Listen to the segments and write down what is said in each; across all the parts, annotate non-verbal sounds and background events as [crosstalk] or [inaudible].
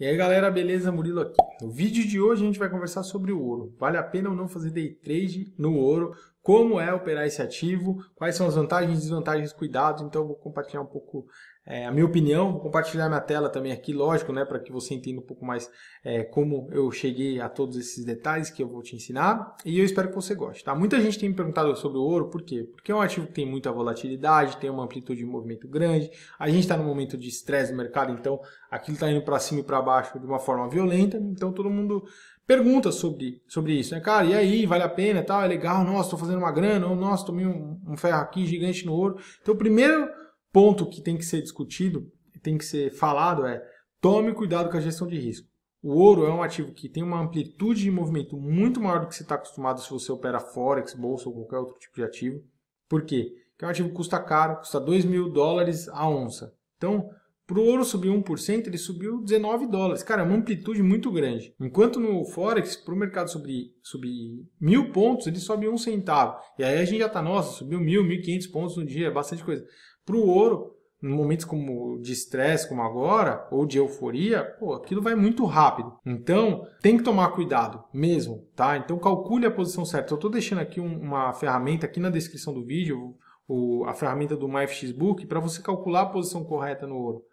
E aí galera, beleza? Murilo aqui. No vídeo de hoje a gente vai conversar sobre o ouro. Vale a pena ou não fazer day trade no ouro? Como é operar esse ativo? Quais são as vantagens, desvantagens, cuidados? Então eu vou compartilhar um pouco é, a minha opinião, vou compartilhar minha tela também aqui, lógico, né, para que você entenda um pouco mais é, como eu cheguei a todos esses detalhes que eu vou te ensinar e eu espero que você goste. Tá? Muita gente tem me perguntado sobre o ouro, por quê? Porque é um ativo que tem muita volatilidade, tem uma amplitude de movimento grande, a gente está num momento de estresse no mercado, então aquilo está indo para cima e para baixo de uma forma violenta, então todo mundo pergunta sobre, sobre isso, né, cara? E aí, vale a pena, tal, é legal, nossa, estou fazendo uma grana, ou nossa, tomei um, um ferro aqui gigante no ouro. Então, primeiro ponto que tem que ser discutido, tem que ser falado é tome cuidado com a gestão de risco. O ouro é um ativo que tem uma amplitude de movimento muito maior do que você está acostumado se você opera Forex, Bolsa ou qualquer outro tipo de ativo. Por quê? Porque é um ativo que custa caro, custa 2 mil dólares a onça. Então, para o ouro subir 1%, ele subiu 19 dólares. Cara, é uma amplitude muito grande. Enquanto no Forex, para o mercado subir, subir mil pontos, ele sobe um centavo. E aí a gente já está, nossa, subiu mil, mil quinhentos pontos no dia, é bastante coisa. Para o ouro, em momentos como de estresse, como agora, ou de euforia, pô, aquilo vai muito rápido. Então, tem que tomar cuidado mesmo, tá? Então, calcule a posição certa. Eu estou deixando aqui um, uma ferramenta aqui na descrição do vídeo, o, a ferramenta do MyFXBook, para você calcular a posição correta no ouro,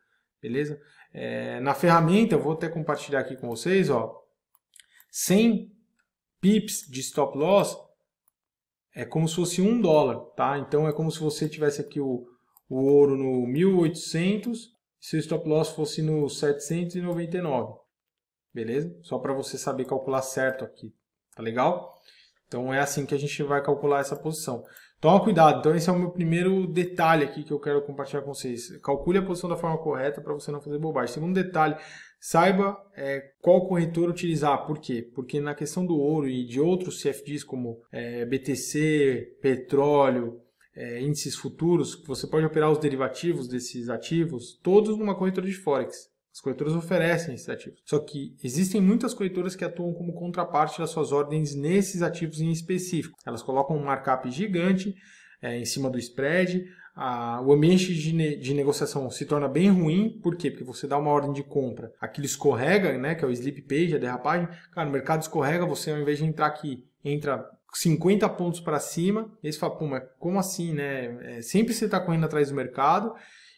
beleza? É, na ferramenta, eu vou até compartilhar aqui com vocês, ó, 100 pips de stop loss é como se fosse um dólar, tá? Então, é como se você tivesse aqui o o ouro no 1800 e seu stop loss fosse no 799. Beleza? Só para você saber calcular certo aqui, tá legal? Então é assim que a gente vai calcular essa posição. Toma cuidado, então esse é o meu primeiro detalhe aqui que eu quero compartilhar com vocês. Calcule a posição da forma correta para você não fazer bobagem. Segundo detalhe, saiba é, qual corretor utilizar. Por quê? Porque na questão do ouro e de outros CFDs como é, BTC, petróleo, é, índices futuros, você pode operar os derivativos desses ativos, todos numa corretora de Forex. As corretoras oferecem esses ativos. Só que existem muitas corretoras que atuam como contraparte das suas ordens nesses ativos em específico. Elas colocam um markup gigante é, em cima do spread, a, o ambiente de, ne, de, negociação se torna bem ruim, por quê? Porque você dá uma ordem de compra, aquilo escorrega, né, que é o sleep page, a derrapagem, cara, o mercado escorrega, você ao invés de entrar aqui, entra 50 pontos para cima. E aí você fala, pô, mas como assim, né? É, sempre você está correndo atrás do mercado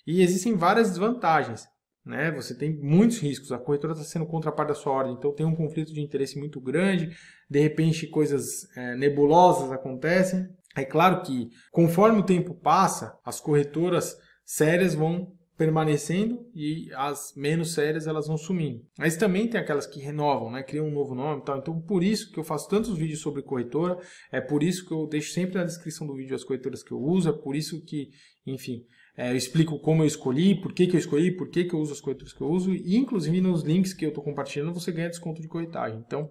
e existem várias desvantagens. Né? Você tem muitos riscos. A corretora está sendo contraparte da sua ordem, então tem um conflito de interesse muito grande. De repente, coisas é, nebulosas acontecem. É claro que, conforme o tempo passa, as corretoras sérias vão permanecendo e as menos sérias elas vão sumindo. Mas também tem aquelas que renovam, né? criam um novo nome e tal. Então por isso que eu faço tantos vídeos sobre corretora, é por isso que eu deixo sempre na descrição do vídeo as corretoras que eu uso, é por isso que, enfim, é, eu explico como eu escolhi, por que, que eu escolhi, por que, que eu uso as corretoras que eu uso e inclusive nos links que eu estou compartilhando você ganha desconto de corretagem. Então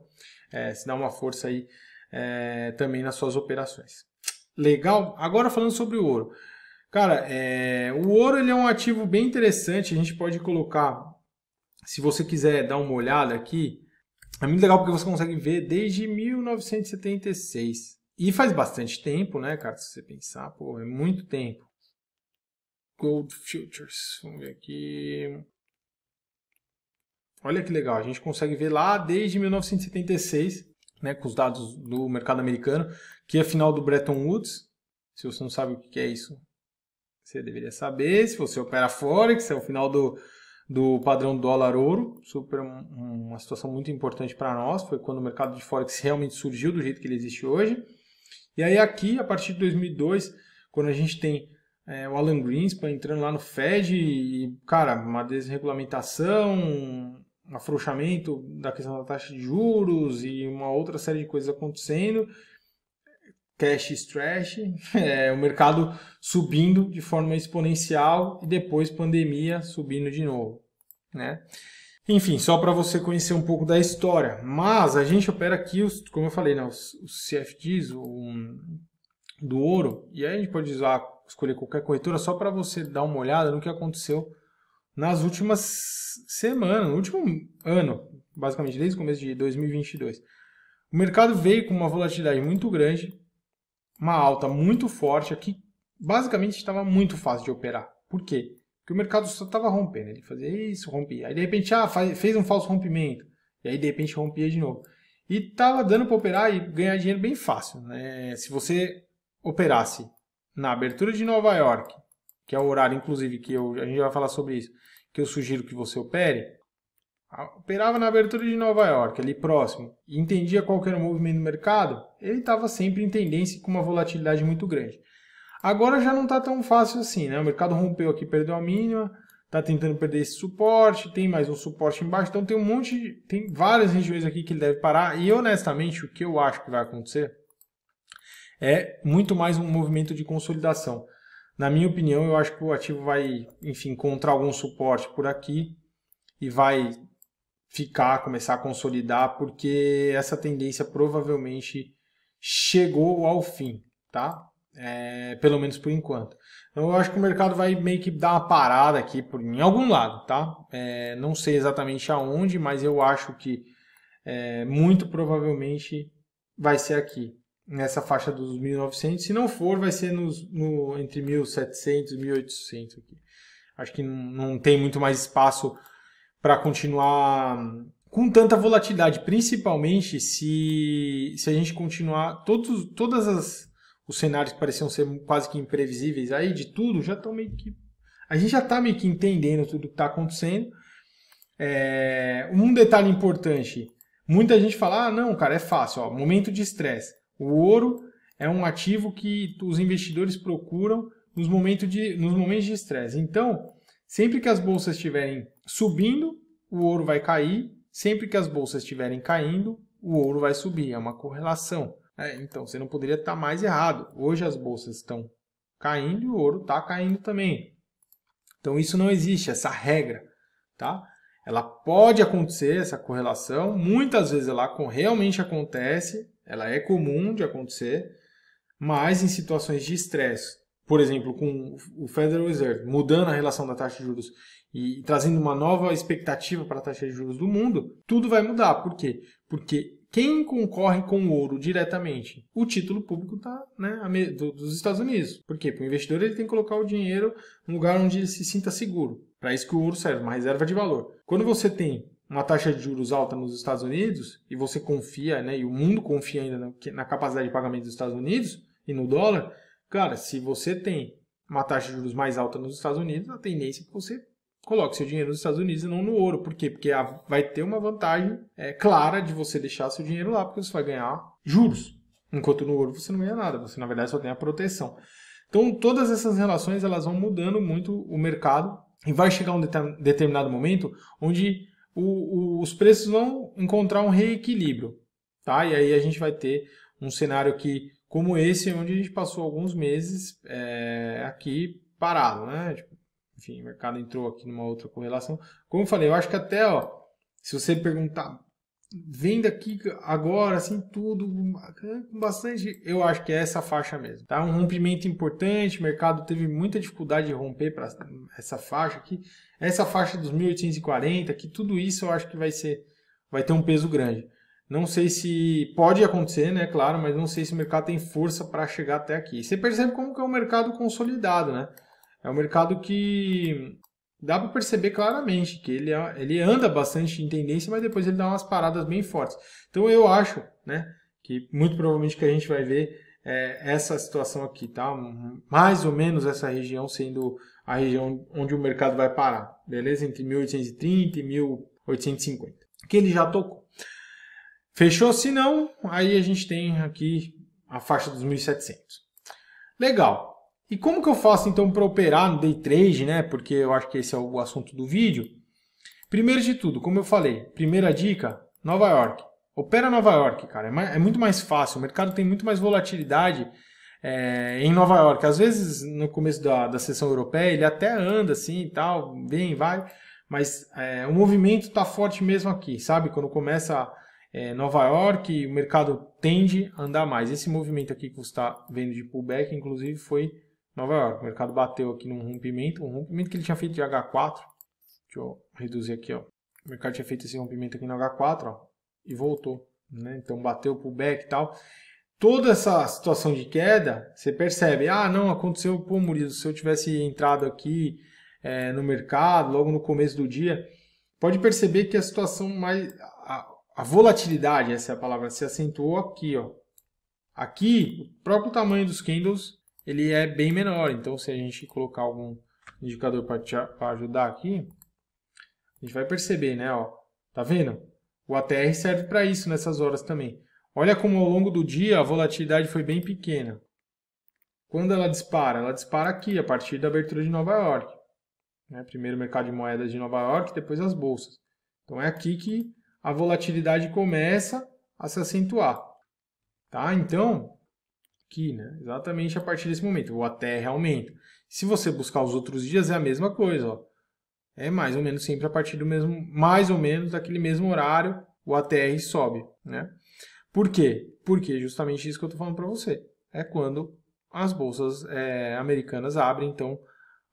é, se dá uma força aí é, também nas suas operações. Legal? Agora falando sobre o ouro. Cara, é, o ouro ele é um ativo bem interessante. A gente pode colocar, se você quiser dar uma olhada aqui, é muito legal porque você consegue ver desde 1976. E faz bastante tempo, né, cara? Se você pensar, pô, é muito tempo. Gold Futures, vamos ver aqui. Olha que legal, a gente consegue ver lá desde 1976, né, com os dados do mercado americano, que é a final do Bretton Woods. Se você não sabe o que é isso, você deveria saber. Se você opera Forex, é o final do, do padrão dólar-ouro. Super uma situação muito importante para nós. Foi quando o mercado de Forex realmente surgiu do jeito que ele existe hoje. E aí aqui, a partir de 2002, quando a gente tem é, o Alan Greenspan entrando lá no Fed e, cara, uma desregulamentação, um afrouxamento da questão da taxa de juros e uma outra série de coisas acontecendo cash trash, [laughs] é, o mercado subindo de forma exponencial e depois pandemia subindo de novo, né? Enfim, só para você conhecer um pouco da história. Mas a gente opera aqui, os, como eu falei, né, os, os CFDs o, um, do ouro, e aí a gente pode usar, escolher qualquer corretora só para você dar uma olhada no que aconteceu nas últimas semanas, no último ano, basicamente desde o começo de 2022. O mercado veio com uma volatilidade muito grande, uma alta muito forte aqui, basicamente estava muito fácil de operar. Por quê? Porque o mercado só estava rompendo. Ele fazia isso, rompia. Aí de repente ah, faz, fez um falso rompimento. E aí de repente rompia de novo. E estava dando para operar e ganhar dinheiro bem fácil. Né? Se você operasse na abertura de Nova York, que é o horário, inclusive, que eu, a gente vai falar sobre isso, que eu sugiro que você opere, operava na abertura de Nova York, ali próximo, e entendia qual era o movimento do mercado, ele estava sempre em tendência com uma volatilidade muito grande. Agora já não está tão fácil assim, né? O mercado rompeu aqui, perdeu a mínima, está tentando perder esse suporte, tem mais um suporte embaixo, então tem um monte, de, tem várias regiões aqui que ele deve parar, e honestamente o que eu acho que vai acontecer é muito mais um movimento de consolidação. Na minha opinião, eu acho que o ativo vai, enfim, encontrar algum suporte por aqui e vai ficar, começar a consolidar, porque essa tendência provavelmente chegou ao fim, tá? É, pelo menos por enquanto. Então eu acho que o mercado vai meio que dar uma parada aqui por, em algum lado, tá? É, não sei exatamente aonde, mas eu acho que é, muito provavelmente vai ser aqui, nessa faixa dos 1.900. Se não for, vai ser nos, no, entre 1.700 e 1.800 aqui. Acho que não, não tem muito mais espaço para continuar com tanta volatilidade, principalmente se, se a gente continuar todos todas as os cenários que pareciam ser quase que imprevisíveis aí de tudo já estão meio que a gente já está meio que entendendo tudo que está acontecendo. É, um detalhe importante: muita gente fala, ah, não, cara, é fácil, ó, momento de estresse. O ouro é um ativo que os investidores procuram nos, de, nos momentos de estresse. Então, sempre que as bolsas estiverem subindo, o ouro vai cair. Sempre que as bolsas estiverem caindo, o ouro vai subir. É uma correlação. É, então, você não poderia estar mais errado. Hoje as bolsas estão caindo e o ouro está caindo também. Então, isso não existe, essa regra. Tá? Ela pode acontecer, essa correlação. Muitas vezes ela realmente acontece. Ela é comum de acontecer. Mas em situações de estresse, por exemplo, com o Federal Reserve mudando a relação da taxa de juros e trazendo uma nova expectativa para a taxa de juros do mundo, tudo vai mudar. Por quê? Porque quem concorre com o ouro diretamente? O título público tá, né, dos Estados Unidos. Por quê? Porque o investidor ele tem que colocar o dinheiro no lugar onde ele se sinta seguro. Para isso que o ouro serve, uma reserva de valor. Quando você tem uma taxa de juros alta nos Estados Unidos e você confia, né, e o mundo confia ainda na, na capacidade de pagamento dos Estados Unidos e no dólar, cara, se você tem uma taxa de juros mais alta nos Estados Unidos, a tendência é que você coloque seu dinheiro nos Estados Unidos e não no ouro. Por quê? Porque vai ter uma vantagem é, clara de você deixar seu dinheiro lá, porque você vai ganhar juros. Enquanto no ouro você não ganha nada, você na verdade só tem a proteção. Então todas essas relações elas vão mudando muito o mercado e vai chegar um determinado momento onde o, o, os preços vão encontrar um reequilíbrio. Tá? E aí a gente vai ter um cenário que, como esse, onde a gente passou alguns meses é, aqui parado, né? Tipo, enfim, o mercado entrou aqui numa outra correlação. Como eu falei, eu acho que até, ó, se você perguntar, venda aqui agora, assim, tudo, com bastante, eu acho que é essa faixa mesmo, tá? Um rompimento importante, o mercado teve muita dificuldade de romper para essa faixa aqui. Essa faixa dos 1840, que tudo isso eu acho que vai ser, vai ter um peso grande. Não sei se pode acontecer, né? Claro, mas não sei se o mercado tem força para chegar até aqui. Você percebe como que é um mercado consolidado, né? É um mercado que dá para perceber claramente que ele, é, ele anda bastante em tendência, mas depois ele dá umas paradas bem fortes. Então eu acho, né, que muito provavelmente que a gente vai ver é, essa situação aqui, tá? Mais ou menos essa região sendo a região onde o mercado vai parar, beleza? Entre 1830 e 1850, que ele já tocou. Fechou? Se não, aí a gente tem aqui a faixa dos 1700. Legal. E como que eu faço então para operar no day trade, né? Porque eu acho que esse é o assunto do vídeo. Primeiro de tudo, como eu falei, primeira dica, Nova York. Opera Nova York, cara. É, é muito mais fácil. O mercado tem muito mais volatilidade é, em Nova York. Às vezes, no começo da, da sessão europeia, ele até anda assim e tal, vem, vai. Mas é, o movimento está forte mesmo aqui, sabe? Quando começa é, Nova York, o mercado tende a andar mais. Esse movimento aqui que você está vendo de pullback, inclusive, foi Nova York, o mercado bateu aqui num rompimento, um rompimento que ele tinha feito de H4. Deixa eu reduzir aqui, ó. O mercado tinha feito esse rompimento aqui no H4, ó, e voltou, né? Então bateu o pullback e tal. Toda essa situação de queda, você percebe, ah, não, aconteceu, pô, Murilo, se eu tivesse entrado aqui é, no mercado logo no começo do dia, pode perceber que a situação mais, a, a volatilidade, essa é a palavra, se acentuou aqui, ó. Aqui, o próprio tamanho dos candles ele é bem menor. Então, se a gente colocar algum indicador para ajudar aqui, a gente vai perceber, né? Ó, tá vendo? O ATR serve para isso nessas horas também. Olha como ao longo do dia a volatilidade foi bem pequena. Quando ela dispara? Ela dispara aqui, a partir da abertura de Nova York. Né? Primeiro o mercado de moedas de Nova York, depois as bolsas. Então é aqui que a volatilidade começa a se acentuar. Tá? Então, que, né? Exatamente a partir desse momento, ou até aumenta. Se você buscar os outros dias, é a mesma coisa, ó. É mais ou menos sempre a partir do mesmo, mais ou menos daquele mesmo horário, o ATR sobe, né? Por quê? Porque justamente isso que eu estou falando para você. É quando as bolsas é, americanas abrem, então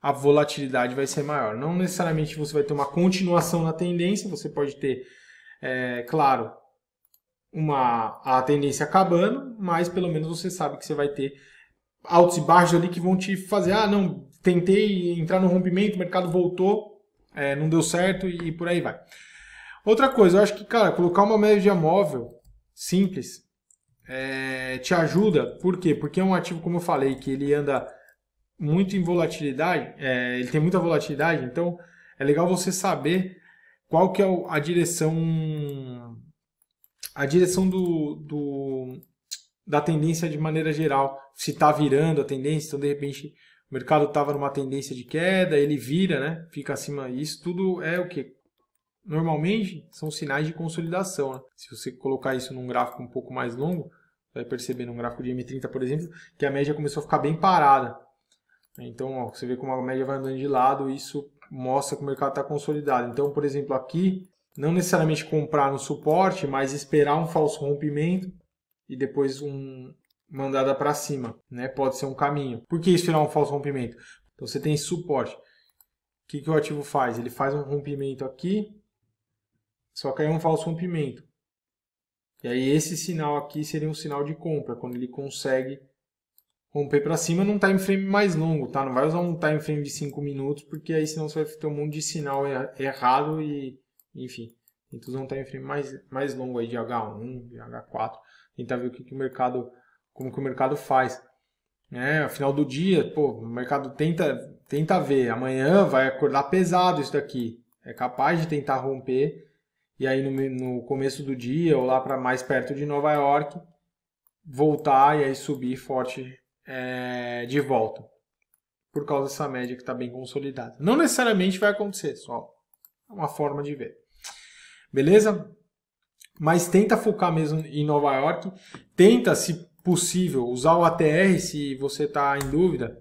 a volatilidade vai ser maior. Não necessariamente você vai ter uma continuação na tendência, você pode ter, é, claro, uma a tendência acabando, mas pelo menos você sabe que você vai ter altos e baixos ali que vão te fazer, ah, não, tentei entrar no rompimento, o mercado voltou, é, não deu certo e por aí vai. Outra coisa, eu acho que, cara, colocar uma média móvel simples é, te ajuda, por quê? Porque é um ativo, como eu falei, que ele anda muito em volatilidade, é, ele tem muita volatilidade, então é legal você saber qual que é a direção a direção do, do, da tendência de maneira geral, se está virando a tendência, então de repente o mercado estava numa tendência de queda, ele vira, né? Fica acima. Isso tudo é o que normalmente são sinais de consolidação. Né? Se você colocar isso num gráfico um pouco mais longo, vai perceber num gráfico de M30, por exemplo, que a média começou a ficar bem parada. Então, ó, você vê como a média vai andando de lado, isso mostra que o mercado está consolidado. Então, por exemplo, aqui não necessariamente comprar no suporte, mas esperar um falso rompimento e depois um mandada para cima, né? Pode ser um caminho. Por que esperar um falso rompimento? Então você tem suporte. O que, que o ativo faz? Ele faz um rompimento aqui, só que aí é um falso rompimento. E aí esse sinal aqui seria um sinal de compra, quando ele consegue romper para cima num time frame mais longo, tá? Não vai usar um time frame de 5 minutos, porque aí senão você vai ter um monte de sinal er-, errado e enfim. Tentar usar um time frame mais, mais longo aí de H1, de H4, tentar ver o que, que o mercado, como que o mercado faz. É, final do dia, pô, o mercado tenta, tenta ver, amanhã vai acordar pesado isso daqui. É capaz de tentar romper e aí no, no começo do dia ou lá para mais perto de Nova York voltar e aí subir forte é, de volta por causa dessa média que está bem consolidada. Não necessariamente vai acontecer, só é uma forma de ver. Beleza? Mas tenta focar mesmo em Nova York. Tenta, se possível, usar o ATR se você está em dúvida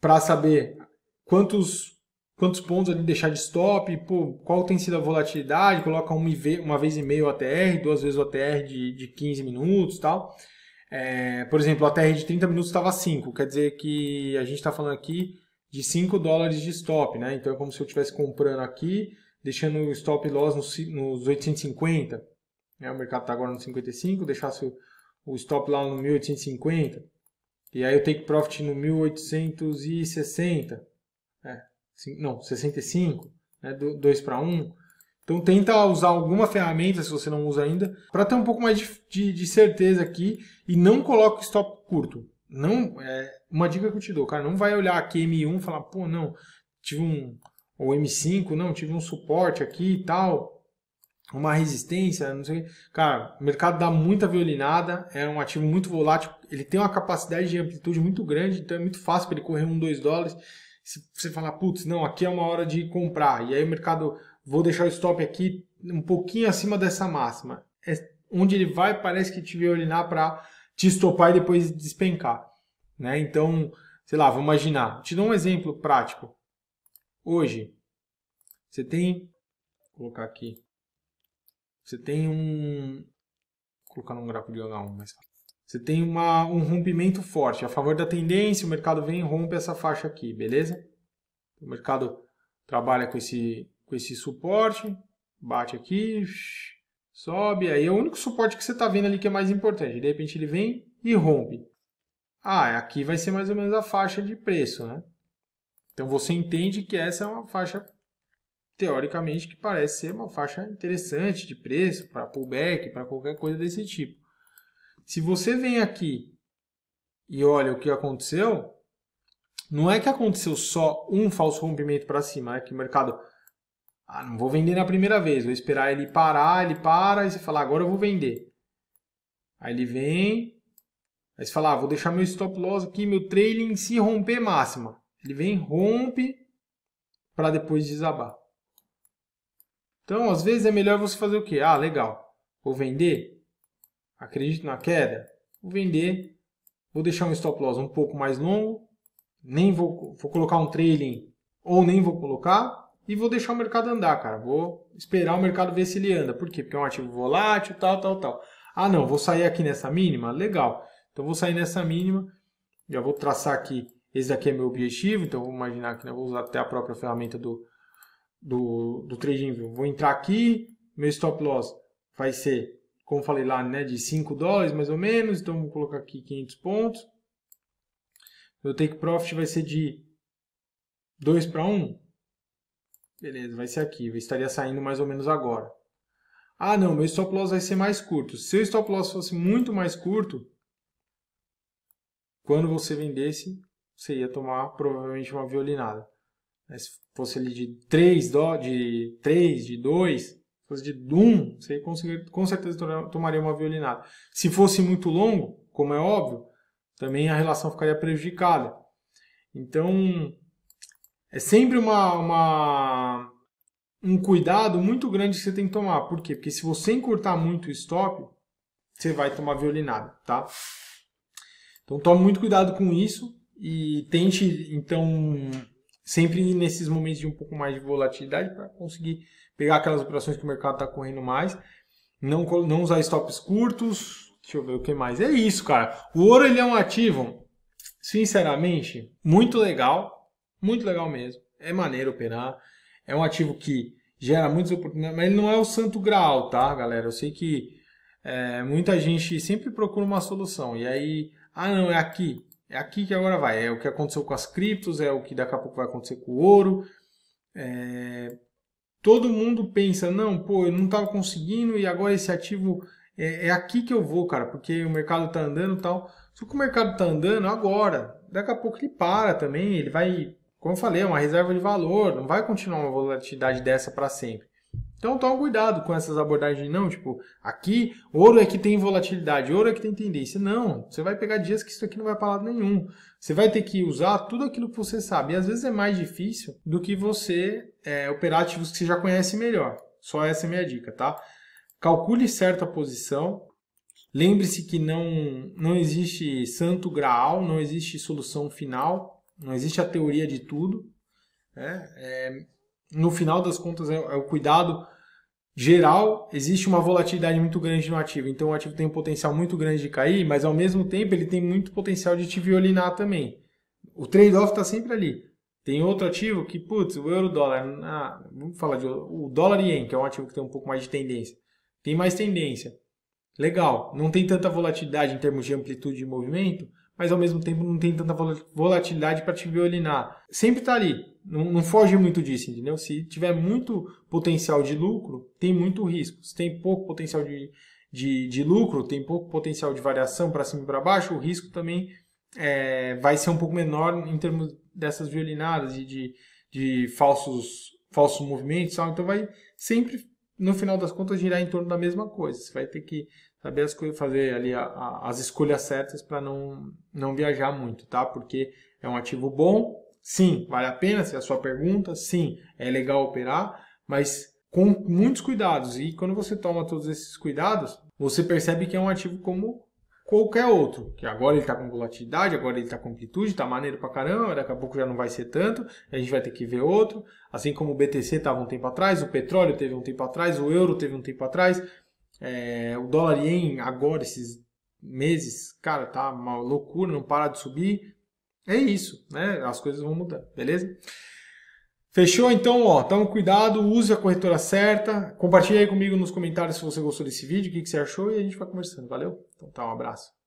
para saber quantos quantos pontos ali deixar de stop, pô, qual tem sido a volatilidade, coloca uma, uma vez e meio o ATR, duas vezes o ATR de, de 15 minutos tal. É, por exemplo, o ATR de 30 minutos estava 5, quer dizer que a gente está falando aqui de 5 dólares de stop, né? Então é como se eu estivesse comprando aqui, deixando o stop loss nos, nos 850, né? o mercado está agora nos 55, deixasse o, o stop lá no 1850, e aí eu take profit no 1860, né? não, 65, né? 2 para 1, então tenta usar alguma ferramenta, se você não usa ainda, para ter um pouco mais de, de, de, certeza aqui e não coloque stop curto. Não, é uma dica que eu te dou, cara, não vai olhar aqui M1 e falar, pô, não, tive um, ou M5, não, tive um suporte aqui e tal, uma resistência, não sei. Cara, o mercado dá muita violinada, é um ativo muito volátil, ele tem uma capacidade de amplitude muito grande, então é muito fácil para ele correr um, dois dólares. Se você falar, putz, não, aqui é uma hora de comprar, e aí o mercado, vou deixar o stop aqui um pouquinho acima dessa máxima. É onde ele vai, parece que te violinar para te estopar e depois despencar. Né? Então, sei lá, vou imaginar. Te dou um exemplo prático. Hoje, você tem. Vou colocar aqui. Você tem um. Vou colocar num gráfico de H1 mais Você tem uma, um rompimento forte a favor da tendência, o mercado vem e rompe essa faixa aqui, beleza? O mercado trabalha com esse, com esse suporte, bate aqui, sobe, aí é o único suporte que você está vendo ali que é mais importante. De repente ele vem e rompe. Ah, aqui vai ser mais ou menos a faixa de preço, né? Então você entende que essa é uma faixa, teoricamente, que parece ser uma faixa interessante de preço para pullback, para qualquer coisa desse tipo. Se você vem aqui e olha o que aconteceu, não é que aconteceu só um falso rompimento para cima, é que o mercado. Ah, não vou vender na primeira vez, vou esperar ele parar, ele para, e você fala, agora eu vou vender. Aí ele vem, aí você fala, ah, vou deixar meu stop loss aqui, meu trailing se romper máxima. Ele vem, rompe, para depois desabar. Então, às vezes é melhor você fazer o quê? Ah, legal, vou vender, acredito na queda, vou vender, vou deixar um stop loss um pouco mais longo, nem vou, vou colocar um trailing ou nem vou colocar, e vou deixar o mercado andar, cara. Vou esperar o mercado ver se ele anda. Por quê? Porque é um ativo volátil, tal, tal, tal. Ah, não, vou sair aqui nessa mínima? Legal. Então, vou sair nessa mínima. Já vou traçar aqui esse daqui é meu objetivo, então vou imaginar que né, eu vou usar até a própria ferramenta do, do, do trading view. Vou entrar aqui, meu stop loss vai ser, como falei lá, né, de 5 dólares mais ou menos, então vou colocar aqui 500 pontos. Meu take profit vai ser de 2 para 1. Beleza, vai ser aqui, eu estaria saindo mais ou menos agora. Ah não, meu stop loss vai ser mais curto. Se o stop loss fosse muito mais curto, quando você vendesse, você ia tomar provavelmente uma violinada. Mas se fosse ali de 3, dó, de 3, de 2, se fosse de 1, você com certeza tomaria uma violinada. Se fosse muito longo, como é óbvio, também a relação ficaria prejudicada. Então, é sempre uma, uma, um cuidado muito grande que você tem que tomar. Por quê? Porque se você encurtar muito o stop, você vai tomar violinada, tá? Então, tome muito cuidado com isso e tente, então, sempre nesses momentos de um pouco mais de volatilidade para conseguir pegar aquelas operações que o mercado está correndo mais. Não, não usar stops curtos. Deixa eu ver o que mais. É isso, cara. O ouro ele é um ativo, sinceramente, muito legal. Muito legal mesmo. É maneiro operar. É um ativo que gera muitas oportunidades, mas ele não é o santo graal, tá, galera? Eu sei que é, muita gente sempre procura uma solução. E aí, ah, não, é aqui é aqui que agora vai. É o que aconteceu com as criptos, é o que daqui a pouco vai acontecer com o ouro. É... Todo mundo pensa, não, pô, eu não estava conseguindo e agora esse ativo é, é, aqui que eu vou, cara, porque o mercado está andando e tal. Só que o mercado está andando agora. Daqui a pouco ele para também, ele vai, como eu falei, é uma reserva de valor, não vai continuar uma volatilidade dessa para sempre. Então toma cuidado com essas abordagens, não, tipo, aqui, ouro é que tem volatilidade, ouro é que tem tendência. Não, você vai pegar dias que isso aqui não vai para lado nenhum. Você vai ter que usar tudo aquilo que você sabe. E às vezes é mais difícil do que você é, operar ativos que você já conhece melhor. Só essa é a minha dica, tá? Calcule certa posição. Lembre-se que não, não existe santo graal, não existe solução final, não existe a teoria de tudo. Né? É, no final das contas, é, é o cuidado geral, existe uma volatilidade muito grande no ativo. Então o ativo tem um potencial muito grande de cair, mas ao mesmo tempo ele tem muito potencial de te violinar também. O trade-off está sempre ali. Tem outro ativo que, putz, o euro-dólar, ah, vamos falar de o dólar ien, que é um ativo que tem um pouco mais de tendência. Tem mais tendência. Legal, não tem tanta volatilidade em termos de amplitude de movimento, mas ao mesmo tempo não tem tanta volatilidade para te violinar. Sempre está ali, não, não, foge muito disso, entendeu? Se tiver muito potencial de lucro, tem muito risco. Se tem pouco potencial de, de, de lucro, tem pouco potencial de variação para cima e para baixo, o risco também é, vai ser um pouco menor em termos dessas violinadas e de, de falsos, falsos movimentos. Então vai sempre, no final das contas, girar em torno da mesma coisa. Você vai ter que saber as, fazer ali a, a, as escolhas certas para não, não viajar muito, tá? Porque é um ativo bom, sim, vale a pena, se é a sua pergunta, sim, é legal operar, mas com muitos cuidados. E quando você toma todos esses cuidados, você percebe que é um ativo como qualquer outro, que agora ele está com volatilidade, agora ele está com amplitude, está maneiro pra caramba, daqui a pouco já não vai ser tanto, a gente vai ter que ver outro, assim como o BTC estava um tempo atrás, o petróleo teve um tempo atrás, o euro teve um tempo atrás, é, o dólar em agora, esses meses, cara, tá uma loucura, não para de subir. É isso, né? As coisas vão mudar, beleza? Fechou? Então, ó, toma cuidado, use a corretora certa. Compartilhe aí comigo nos comentários se você gostou desse vídeo, o que, que você achou e a gente vai conversando. Valeu? Então tá, um abraço.